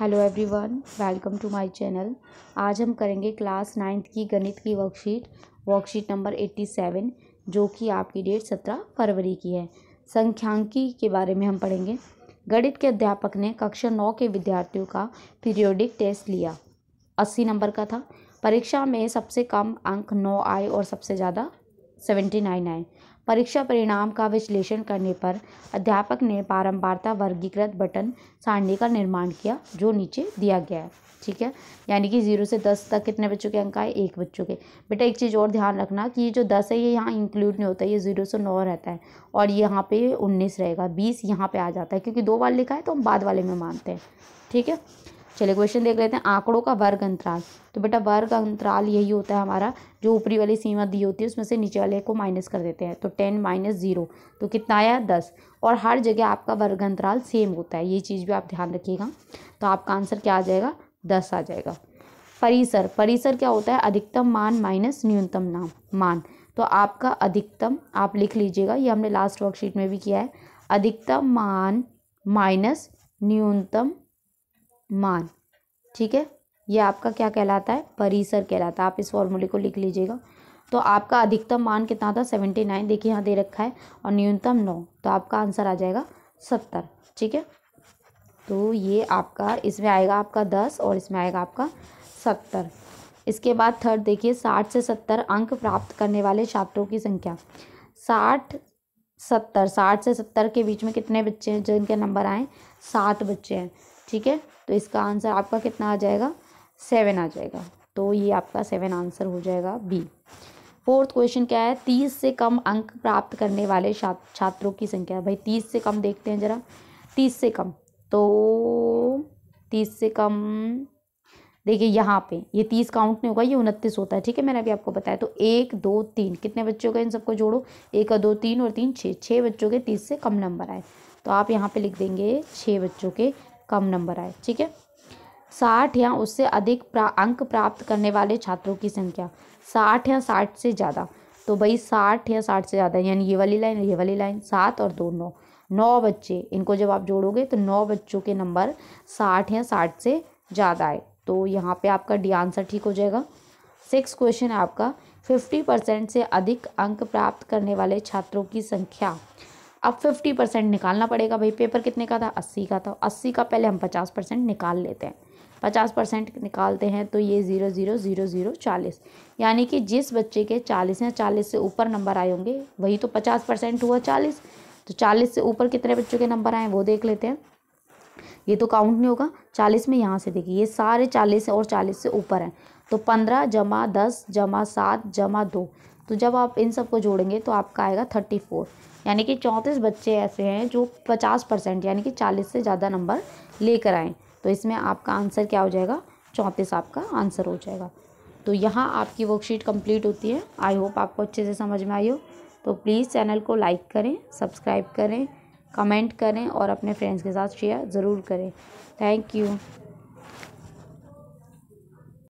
hello everyone welcome to my channel आज हम करेंगे क्लास नाइन्थ की गणित की worksheet worksheet number eighty seven जो कि आपकी डेट सत्रह फरवरी की है संख्यांकी के बारे में हम पढ़ेंगे गणित के अध्यापक ने कक्षा नौ के विद्यार्थियों का पीरियोडिक टेस्ट लिया अस्सी नंबर का था परीक्षा में सबसे कम अंक नौ आए और सबसे ज़्यादा सेवेंटी नाइन आए परीक्षा परिणाम का विश्लेषण करने पर अध्यापक ने पारंपरता वर्गीकृत बटन सारणी का निर्माण किया जो नीचे दिया गया है ठीक है यानी कि जीरो से दस तक कितने बच्चों के अंक आए एक बच्चों के बेटा एक चीज़ और ध्यान रखना कि ये जो दस है ये यहाँ इंक्लूड नहीं होता ये जीरो से नौ रहता है और ये यहाँ पे उन्नीस रहेगा बीस यहाँ पे आ जाता है क्योंकि दो बार लिखा है तो हम बाद वाले में मानते हैं ठीक है चलिए क्वेश्चन देख लेते हैं आंकड़ों का वर्ग अंतराल तो बेटा वर्ग अंतराल यही होता है हमारा जो ऊपरी वाली सीमा दी होती है उसमें से नीचे वाले को माइनस कर देते हैं तो टेन माइनस ज़ीरो तो कितना आया दस और हर जगह आपका वर्ग अंतराल सेम होता है ये चीज़ भी आप ध्यान रखिएगा तो आपका आंसर क्या आ जाएगा दस आ जाएगा परिसर परिसर क्या होता है अधिकतम मान माइनस न्यूनतम नाम मान तो आपका अधिकतम आप लिख लीजिएगा ये हमने लास्ट वर्कशीट में भी किया है अधिकतम मान माइनस न्यूनतम मान ठीक है ये आपका क्या कहलाता है परिसर कहलाता है आप इस फॉर्मूले को लिख लीजिएगा तो आपका अधिकतम मान कितना था सेवेंटी नाइन देखिए यहाँ दे रखा है और न्यूनतम नौ तो आपका आंसर आ जाएगा सत्तर ठीक है तो ये आपका इसमें आएगा आपका दस और इसमें आएगा आपका सत्तर इसके बाद थर्ड देखिए साठ से सत्तर अंक प्राप्त करने वाले छात्रों की संख्या साठ सत्तर साठ से सत्तर के बीच में कितने बच्चे हैं जिनके नंबर आए सात बच्चे हैं ठीक है तो इसका आंसर आपका कितना आ जाएगा सेवन आ जाएगा तो ये आपका सेवन आंसर हो जाएगा बी फोर्थ क्वेश्चन क्या है तीस से कम अंक प्राप्त करने वाले छात्रों की संख्या भाई तीस से कम देखते हैं ज़रा तीस से कम तो तीस से कम देखिए यहाँ पे ये तीस काउंट नहीं होगा ये उनतीस होता है ठीक है मैंने अभी आपको बताया तो एक दो तीन कितने बच्चों का इन सबको जोड़ो एक और दो तीन और तीन छः छः बच्चों के तीस से कम नंबर आए तो आप यहाँ पे लिख देंगे छः बच्चों के कम नंबर आए ठीक है साठ या उससे अधिक प्रा, अंक प्राप्त करने वाले छात्रों की संख्या साठ या साठ से ज़्यादा तो भाई साठ या साठ से ज़्यादा यानी ये वाली लाइन ये वाली लाइन सात और दो नौ नौ बच्चे इनको जब आप जोड़ोगे तो नौ बच्चों के नंबर साठ या साठ से ज़्यादा आए तो यहाँ पे आपका डी आंसर ठीक हो जाएगा सिक्स क्वेश्चन आपका फिफ्टी परसेंट से अधिक अंक प्राप्त करने वाले छात्रों की संख्या अब फिफ्टी परसेंट निकालना पड़ेगा भाई पेपर कितने का था अस्सी का था अस्सी का पहले हम पचास परसेंट निकाल लेते हैं पचास परसेंट निकालते हैं तो ये ज़ीरो ज़ीरो ज़ीरो ज़ीरो चालीस यानी कि जिस बच्चे के चालीस या चालीस से ऊपर नंबर आए होंगे वही तो पचास परसेंट हुआ चालीस तो चालीस से ऊपर कितने बच्चों के नंबर आए वो देख लेते हैं ये तो काउंट नहीं होगा चालीस में यहाँ से देखिए ये सारे चालीस और चालीस से ऊपर हैं तो पंद्रह जमा दस जमा सात जमा दो तो जब आप इन सबको जोड़ेंगे तो आपका आएगा थर्टी फोर यानी कि चौंतीस बच्चे ऐसे हैं जो पचास परसेंट यानी कि चालीस से ज़्यादा नंबर लेकर आएँ तो इसमें आपका आंसर क्या हो जाएगा चौंतीस आपका आंसर हो जाएगा तो यहाँ आपकी वर्कशीट कंप्लीट होती है आई होप आपको अच्छे से समझ में आई हो तो प्लीज़ चैनल को लाइक करें सब्सक्राइब करें कमेंट करें और अपने फ्रेंड्स के साथ शेयर ज़रूर करें थैंक यू